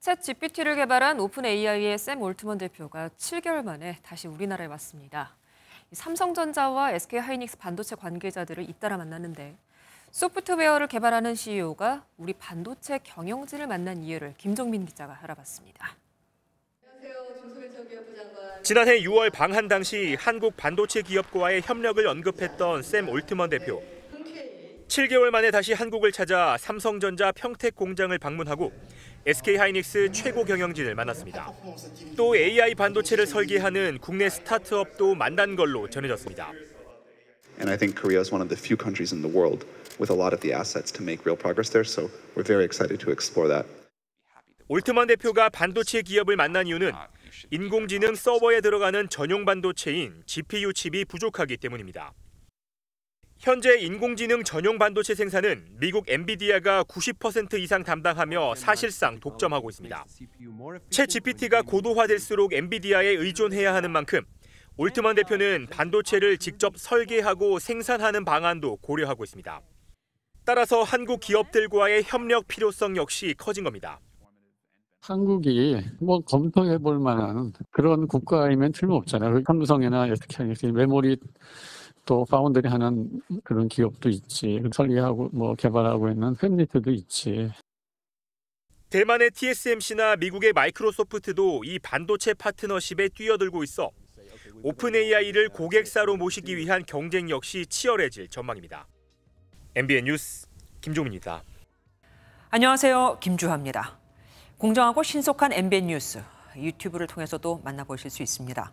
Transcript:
챗 GPT를 개발한 오픈 AI의 샘 올트먼 대표가 7개월 만에 다시 우리나라에 왔습니다. 삼성전자와 SK하이닉스 반도체 관계자들을 잇따라 만났는데 소프트웨어를 개발하는 CEO가 우리 반도체 경영진을 만난 이유를 김종민 기자가 알아봤습니다. 지난해 6월 방한 당시 한국 반도체 기업과의 협력을 언급했던 샘 올트먼 대표. 7개월 만에 다시 한국을 찾아 삼성전자 평택 공장을 방문하고 SK하이닉스 최고 경영진을 만났습니다. 또 AI 반도체를 설계하는 국내 스타트업도 만난 걸로 전해졌습니다. And I think Korea is one of the few countries in the world with a lot of the assets to make real progress there, so we're very excited to explore that. 올트만 대표가 반도체 기업을 만난 이유는 인공지능 서버에 들어가는 전용 반도체인 GPU 칩이 부족하기 때문입니다. 현재 인공지능 전용 반도체 생산은 미국 엔비디아가 90% 이상 담당하며 사실상 독점하고 있습니다. 채 GPT가 고도화될수록 엔비디아에 의존해야 하는 만큼 올트만 대표는 반도체를 직접 설계하고 생산하는 방안도 고려하고 있습니다. 따라서 한국 기업들과의 협력 필요성 역시 커진 겁니다. 한국이 뭐 검토해 볼 만한 그런 국가이면 틀림없잖아요. 삼성이나 s k 메모리 또 파운드리 하는 그런 기업도 있지. 설계하고 뭐 개발하고 있는 팹리트도 있지. 대만의 TSMC나 미국의 마이크로소프트도 이 반도체 파트너십에 뛰어들고 있어 오픈 AI를 고객사로 모시기 위한 경쟁 역시 치열해질 전망입니다. MBN 뉴스 김종민입니다. 안녕하세요. 김주하입니다. 공정하고 신속한 MBN 뉴스 유튜브를 통해서도 만나보실 수 있습니다.